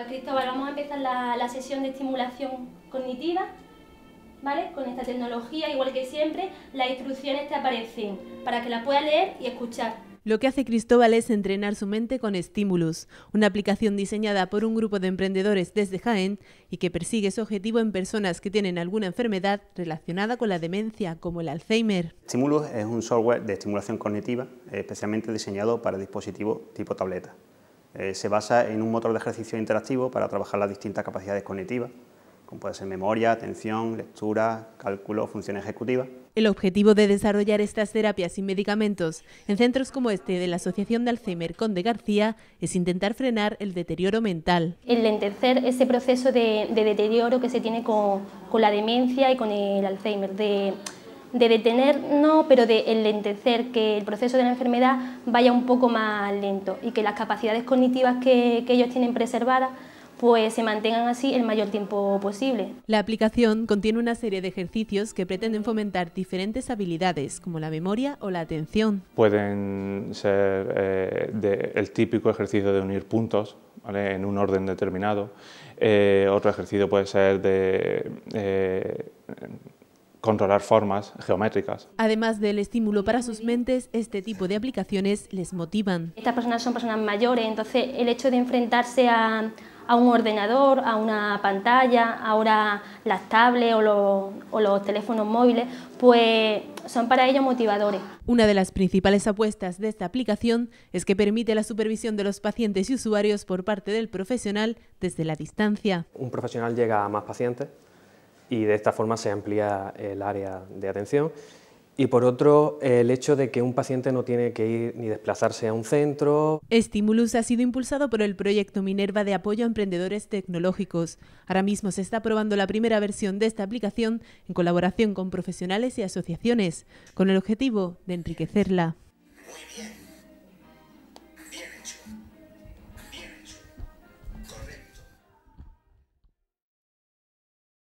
Pues, Cristóbal, vamos a empezar la, sesión de estimulación cognitiva, ¿vale? Con esta tecnología, igual que siempre, las instrucciones te aparecen para que la puedas leer y escuchar. Lo que hace Cristóbal es entrenar su mente con estímulos, una aplicación diseñada por un grupo de emprendedores desde Jaén y que persigue su objetivo en personas que tienen alguna enfermedad relacionada con la demencia, como el Alzheimer. Stimulus es un software de estimulación cognitiva especialmente diseñado para dispositivos tipo tableta. Eh, se basa en un motor de ejercicio interactivo para trabajar las distintas capacidades cognitivas, como puede ser memoria, atención, lectura, cálculo, función ejecutiva. El objetivo de desarrollar estas terapias y medicamentos en centros como este de la Asociación de Alzheimer Conde García es intentar frenar el deterioro mental. El entender ese proceso de, deterioro que se tiene con, con, la demencia y con el Alzheimer, de de detener no, pero de enlentecer, que el proceso de la enfermedad vaya un poco más lento y que las capacidades cognitivas que, ellos tienen preservadas pues se mantengan así el mayor tiempo posible. La aplicación contiene una serie de ejercicios que pretenden fomentar diferentes habilidades como la memoria o la atención. Pueden ser eh, el típico ejercicio de unir puntos en un orden determinado. Eh, otro ejercicio puede ser de... Eh, controlar formas geométricas. Además del estímulo para sus mentes, este tipo de aplicaciones les motivan. Estas personas son personas mayores, entonces el hecho de enfrentarse a, un ordenador, a una pantalla, ahora las tablets o los, o los teléfonos móviles, pues son para ellos motivadores. Una de las principales apuestas de esta aplicación es que permite la supervisión de los pacientes y usuarios por parte del profesional desde la distancia. Un profesional llega a más pacientes y de esta forma se amplía el área de atención. Y por otro, el hecho de que un paciente no tiene que ir ni desplazarse a un centro. Estimulus ha sido impulsado por el proyecto Minerva de apoyo a emprendedores tecnológicos. Ahora mismo se está probando la primera versión de esta aplicación en colaboración con profesionales y asociaciones, con el objetivo de enriquecerla.